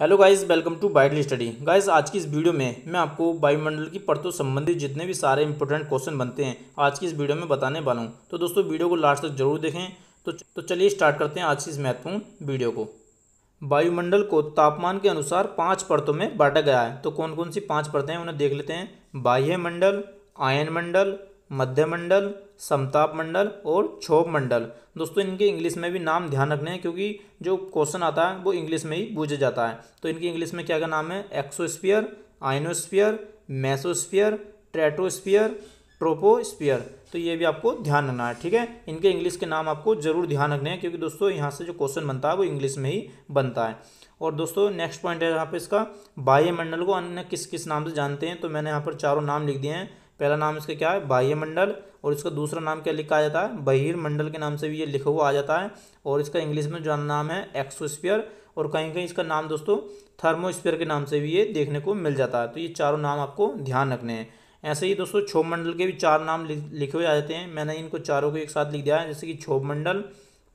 hello guys welcome to Bytely study guys आज की इस वीडियो में मैं आपको वायुमंडल की परतों संबंधित जितने भी सारे इंपॉर्टेंट क्वेश्चन बनते हैं आज की इस वीडियो में बताने वाला हूँ तो दोस्तों वीडियो को लास्ट तक जरूर देखें तो तो चलिए स्टार्ट करते हैं आज की इस महत्वपूर्ण वीडियो को वायुमंडल को तापमान के अनुसार पाँच परतों में बांटा गया है तो कौन कौन सी पाँच परतें हैं उन्हें देख लेते हैं बाह्य मंडल आयन मंडल मध्यमंडल समताप मंडल और क्षोभ मंडल दोस्तों इनके इंग्लिश में भी नाम ध्यान रखने हैं क्योंकि जो क्वेश्चन आता है वो इंग्लिश में ही पूछा जाता है तो इनके इंग्लिश में क्या क्या नाम है exosphere ionosphere mesosphere stratosphere troposphere तो ये भी आपको ध्यान रखना है ठीक है इनके इंग्लिश के नाम आपको जरूर ध्यान रखने हैं क्योंकि दोस्तों यहाँ से जो क्वेश्चन बनता है वो इंग्लिश में ही बनता है और दोस्तों नेक्स्ट पॉइंट है यहाँ पर इसका बाह्य मंडल को अन्य किस किस नाम से जानते हैं तो मैंने यहाँ पर चारों नाम लिख दिए हैं पहला नाम इसका क्या है बाह्यमंडल और इसका दूसरा नाम क्या लिखा जाता है बहिर्मंडल के नाम से भी ये लिखा हुआ आ जाता है और इसका इंग्लिश में जो नाम है एक्सोस्पियर और कहीं कहीं इसका नाम दोस्तों थर्मोस्पियर के नाम से भी ये देखने को मिल जाता है तो ये चारों नाम आपको ध्यान रखने हैं ऐसे ही दोस्तों क्षोभ मंडल के भी चार नाम लिखे हुए आ जाते हैं मैंने इनको चारों को एक साथ लिख दिया है जैसे कि क्षोभ मंडल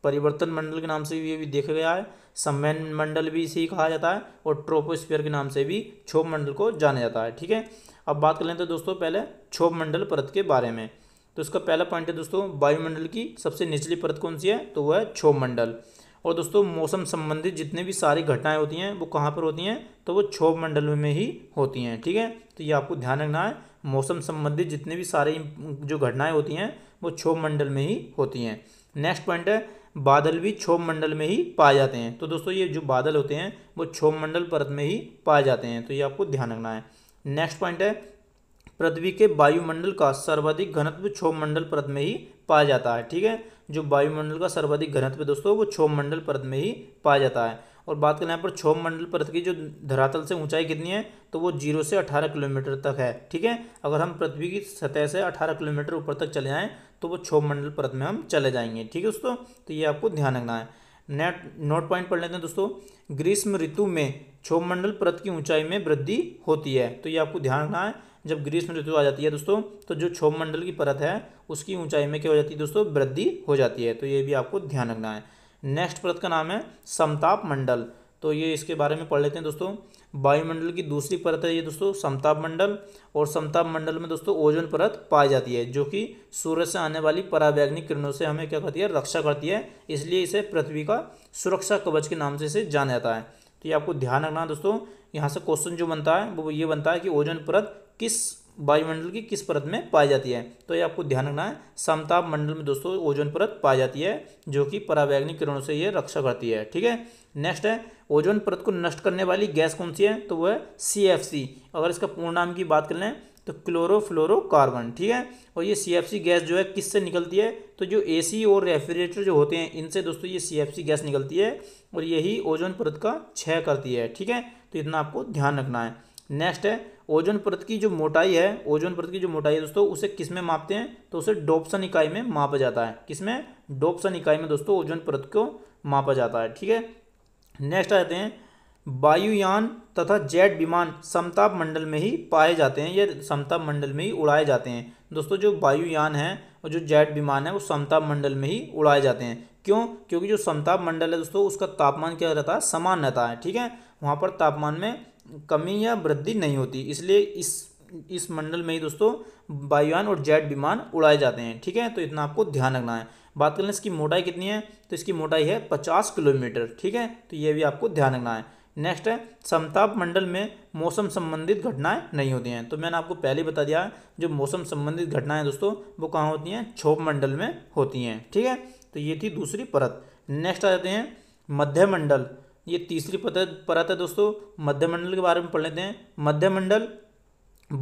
परिवर्तन मंडल के नाम से भी ये भी देखा गया है सम्मेलन मंडल भी इसे कहा जाता है और ट्रोपोस्फीयर के नाम से भी क्षोभ मंडल को जाना जाता है ठीक है अब बात कर लें तो दोस्तों पहले क्षोभ मंडल परत के बारे में तो इसका पहला पॉइंट है दोस्तों वायुमंडल की सबसे निचली परत कौन सी है तो वह है क्षोभ मंडल और दोस्तों मौसम संबंधित जितने भी सारी घटनाएं होती हैं वो कहाँ पर होती हैं तो वो क्षोभ मंडल में ही होती हैं ठीक है तो ये आपको ध्यान रखना है मौसम संबंधित जितने भी सारी जो घटनाएं होती हैं वो क्षोभ मंडल में ही होती हैं नेक्स्ट पॉइंट है बादल भी क्षोभ मंडल में ही पाए जाते हैं तो दोस्तों ये जो बादल होते हैं वो क्षोभ मंडल परत में ही पाए जाते हैं तो ये आपको ध्यान रखना है नेक्स्ट पॉइंट है पृथ्वी के वायुमंडल का सर्वाधिक घनत्व क्षोभ मंडल परत में ही पाया जाता है ठीक है जो वायुमंडल का सर्वाधिक घनत्व दोस्तों वो क्षोभ मंडल परत में ही पाया जाता है और बात करें यहाँ पर क्षोभ मंडल परत की जो धरातल से ऊंचाई कितनी है तो वो जीरो से अठारह किलोमीटर तक है ठीक है अगर हम पृथ्वी की सतह से अठारह किलोमीटर ऊपर तक चले जाएँ तो वो क्षोभ मंडल परत में हम चले जाएंगे ठीक है दोस्तों तो ये आपको ध्यान रखना है नेट नोट पॉइंट पढ़ लेते हैं दोस्तों ग्रीष्म ऋतु में क्षोभ मंडल परत की ऊंचाई में वृद्धि होती है तो ये आपको ध्यान रखना है जब ग्रीष्म ऋतु आ जाती है दोस्तों तो जो क्षोभ मंडल की परत है उसकी ऊंचाई में क्या हो जाती है दोस्तों वृद्धि हो जाती है तो ये भी आपको ध्यान रखना है नेक्स्ट परत का नाम है समताप मंडल तो ये इसके बारे में पढ़ लेते हैं दोस्तों वायुमंडल की दूसरी परत है ये दोस्तों समताप मंडल और समताप मंडल में दोस्तों ओजोन परत पाई जाती है जो कि सूर्य से आने वाली पराव्याग्निक किरणों से हमें क्या करती है रक्षा करती है इसलिए इसे पृथ्वी का सुरक्षा कवच के नाम से इसे जाना जाता है तो ये आपको ध्यान रखना दोस्तों यहाँ से क्वेश्चन जो बनता है वो ये बनता है कि ओजोन परत किस वायुमंडल की किस परत में पाई जाती है तो ये आपको ध्यान रखना है समताप मंडल में दोस्तों ओजोन परत पाई जाती है जो कि परावैग्निक किरणों से ये रक्षा करती है ठीक है नेक्स्ट है ओजोन परत को नष्ट करने वाली गैस कौन सी है तो वह है सी एफ सी अगर इसका पूर्ण नाम की बात कर लें तो क्लोरोफ्लोरोकार्बन ठीक है और ये सी गैस जो है किससे निकलती है तो जो एसी और रेफ्रिजरेटर जो होते हैं इनसे दोस्तों ये सी गैस निकलती है और यही ओजोन परत का क्षय करती है ठीक है तो इतना आपको ध्यान रखना है नेक्स्ट है ओजोन परत की जो मोटाई है ओजोन परत की जो मोटाई है दोस्तों उसे किस में मापते हैं तो उसे डोप्सन इकाई में मापा जाता है किस में डोप्सन इकाई में दोस्तों ओजोन परत को मापा जाता है ठीक है नेक्स्ट आते हैं वायुयान तथा जेट विमान समताप मंडल में ही पाए जाते हैं या समताप मंडल में ही उड़ाए जाते हैं दोस्तों जो वायुयान है और जो जेट विमान है वो समताप मंडल में ही उड़ाए जाते हैं क्यों क्योंकि जो समताप मंडल है दोस्तों उसका तापमान क्या रहता है समान रहता है ठीक है वहाँ पर तापमान में कमी या वृद्धि नहीं होती इसलिए इस इस मंडल में ही दोस्तों वायुयान और जेट विमान उड़ाए जाते हैं ठीक है तो इतना आपको ध्यान रखना है बात कर लें इसकी मोटाई कितनी है तो इसकी मोटाई है पचास किलोमीटर ठीक है तो ये भी आपको ध्यान रखना है नेक्स्ट है समताप मंडल में मौसम संबंधित घटनाएं नहीं होती हैं तो मैंने आपको पहले बता दिया जो मौसम संबंधित घटनाएं दोस्तों वो कहाँ होती हैं छोप मंडल में होती हैं ठीक है तो ये थी दूसरी परत नेक्स्ट आ जाते हैं मध्यमंडल ये तीसरी परत है दोस्तों मध्यमंडल के बारे में पढ़ लेते हैं मध्यमंडल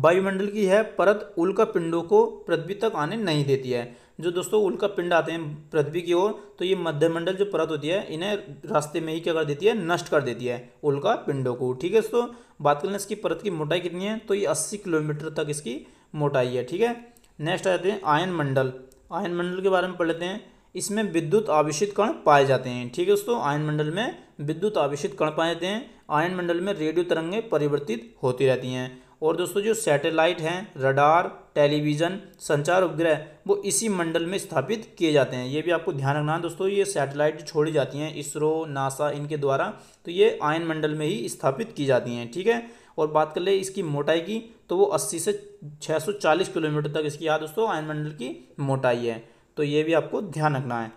वायुमंडल की है परत उल्का पिंडों को पृथ्वी तक आने नहीं देती है जो दोस्तों उल्का पिंड आते हैं पृथ्वी की ओर तो ये मध्यमंडल जो परत होती है इन्हें रास्ते में ही क्या कर देती है नष्ट कर देती है उल्का पिंडों को ठीक है दोस्तों बात कर लें इसकी परत की मोटाई कितनी है तो ये अस्सी किलोमीटर तक इसकी मोटाई है ठीक है नेक्स्ट आ जाते हैं आयन मंडल आयन मंडल के बारे में पढ़ लेते हैं इसमें विद्युत आवेशित कण पाए जाते हैं ठीक है दोस्तों आयन मंडल में विद्युत आवेशित कण पाए जाते हैं आयन मंडल में रेडियो तरंगें परिवर्तित होती रहती हैं और दोस्तों जो सैटेलाइट हैं रडार टेलीविज़न संचार उपग्रह वो इसी मंडल में स्थापित किए जाते हैं ये भी आपको ध्यान रखना है दोस्तों ये सैटेलाइट छोड़ी जाती हैं इसरो नासा इनके द्वारा तो ये आयन मंडल में ही स्थापित की जाती हैं ठीक है और बात कर ले इसकी मोटाई की तो वो 80 से 640 किलोमीटर तक इसकी याद दोस्तों आयन मंडल की मोटाई है तो ये भी आपको ध्यान रखना है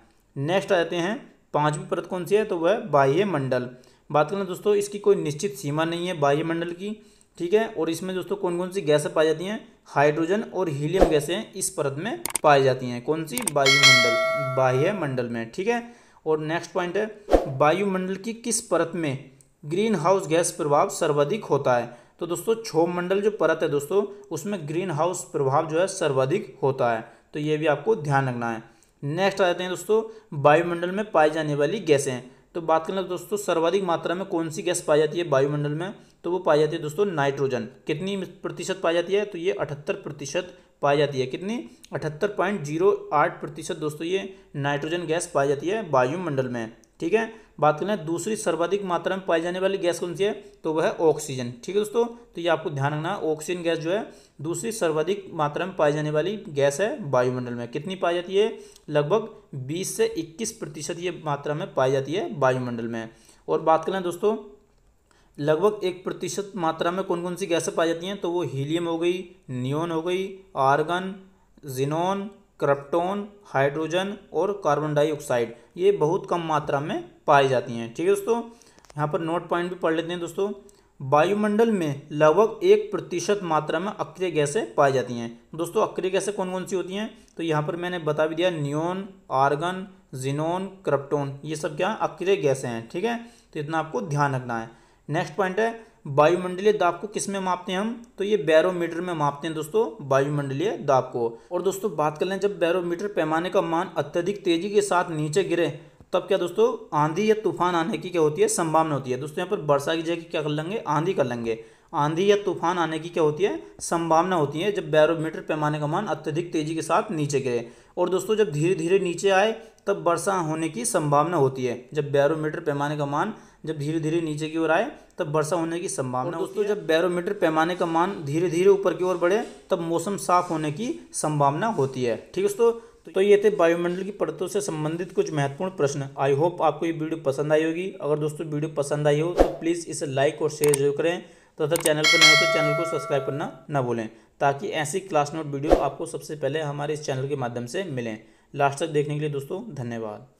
नेक्स्ट आ जाते हैं पांचवी परत कौन सी है तो वह बाह्य मंडल बात करें दोस्तों इसकी कोई निश्चित सीमा नहीं है बाह्य मंडल की ठीक है और इसमें दोस्तों कौन कौन सी गैसें पाई जाती हैं हाइड्रोजन और हीलियम गैसें इस परत में पाई जाती हैं कौन सी वायुमंडल बाह्यमंडल में ठीक है और नेक्स्ट पॉइंट है वायुमंडल की किस परत में ग्रीन हाउस गैस प्रभाव सर्वाधिक होता है तो दोस्तों क्षोभ मंडल जो परत है दोस्तों उसमें ग्रीन हाउस प्रभाव जो है सर्वाधिक होता है तो ये भी आपको ध्यान रखना है नेक्स्ट आ जाते हैं दोस्तों वायुमंडल में पाई जाने वाली गैसें तो बात करें दोस्तों सर्वाधिक मात्रा में कौन सी गैस पाई जाती है वायुमंडल में तो वो पाई जाती है दोस्तों नाइट्रोजन कितनी प्रतिशत पाई जाती है तो ये अठहत्तर प्रतिशत पाई जाती है कितनी अठहत्तर पॉइंट जीरो आठ प्रतिशत दोस्तों ये नाइट्रोजन गैस पाई जाती है वायुमंडल में ठीक है बात करें दूसरी सर्वाधिक मात्रा में पाई जाने वाली गैस कौन सी है तो वह है ऑक्सीजन ठीक है दोस्तों तो ये आपको ध्यान रखना ऑक्सीजन गैस जो है दूसरी सर्वाधिक मात्रा में पाई जाने वाली गैस है वायुमंडल में कितनी पाई जाती है लगभग बीस से इक्कीस प्रतिशत ये मात्रा में पाई जाती है वायुमंडल में और बात करें दोस्तों लगभग एक प्रतिशत मात्रा में कौन कौन सी गैसें पाई जाती हैं तो वो हीलियम हो गई नियोन हो गई आर्गन जिनोन क्रप्टोन हाइड्रोजन और कार्बन डाइऑक्साइड ये बहुत कम मात्रा में पाई जाती हैं ठीक है दोस्तों यहाँ पर नोट पॉइंट भी पढ़ लेते हैं दोस्तों वायुमंडल में लगभग एक प्रतिशत मात्रा में अक्रिय गैसें पाई जाती हैं दोस्तों अक्रिय गैसें कौन कौन सी होती हैं तो यहाँ पर मैंने बता भी दिया न्योन आर्गन जिनोन क्रप्टोन ये सब क्या अक्रिय गैसें हैं ठीक है तो इतना आपको ध्यान रखना है नेक्स्ट पॉइंट है वायुमंडलीय दाब को किस में मापते हैं हम तो ये बैरोमीटर में मापते हैं दोस्तों वायुमंडलीय दाब को और दोस्तों बात कर लें जब बैरोमीटर पैमाने का मान अत्यधिक तेजी के साथ नीचे गिरे तब क्या दोस्तों आंधी या तूफान आने की क्या होती है संभावना होती है दोस्तों यहाँ पर वर्षा की जगह क्या कर लेंगे आंधी कर लेंगे आंधी या तूफान आने की क्या होती है संभावना होती है जब बैरोमीटर पैमाने का मान अत्यधिक तेजी के साथ नीचे गिरे और दोस्तों जब धीरे धीरे नीचे आए तब वर्षा होने की संभावना होती है जब बैरोमीटर पैमाने का मान जब धीरे धीरे नीचे की ओर आए तब वर्षा होने की संभावना दोस्तों जब बैरोमीटर पैमाने का मान धीरे धीरे ऊपर की ओर बढ़े तब मौसम साफ होने की संभावना होती है ठीक है दोस्तों तो ये थे वायुमंडल की परतों से संबंधित कुछ महत्वपूर्ण प्रश्न आई होप आपको ये वीडियो पसंद आई होगी अगर दोस्तों वीडियो पसंद आई हो तो प्लीज़ इसे लाइक और शेयर जरूर करें तथा तो चैनल पर नए तो चैनल को सब्सक्राइब करना ना भूलें ताकि ऐसी क्लास नोट वीडियो आपको सबसे पहले हमारे इस चैनल के माध्यम से मिलें लास्ट तक देखने के लिए दोस्तों धन्यवाद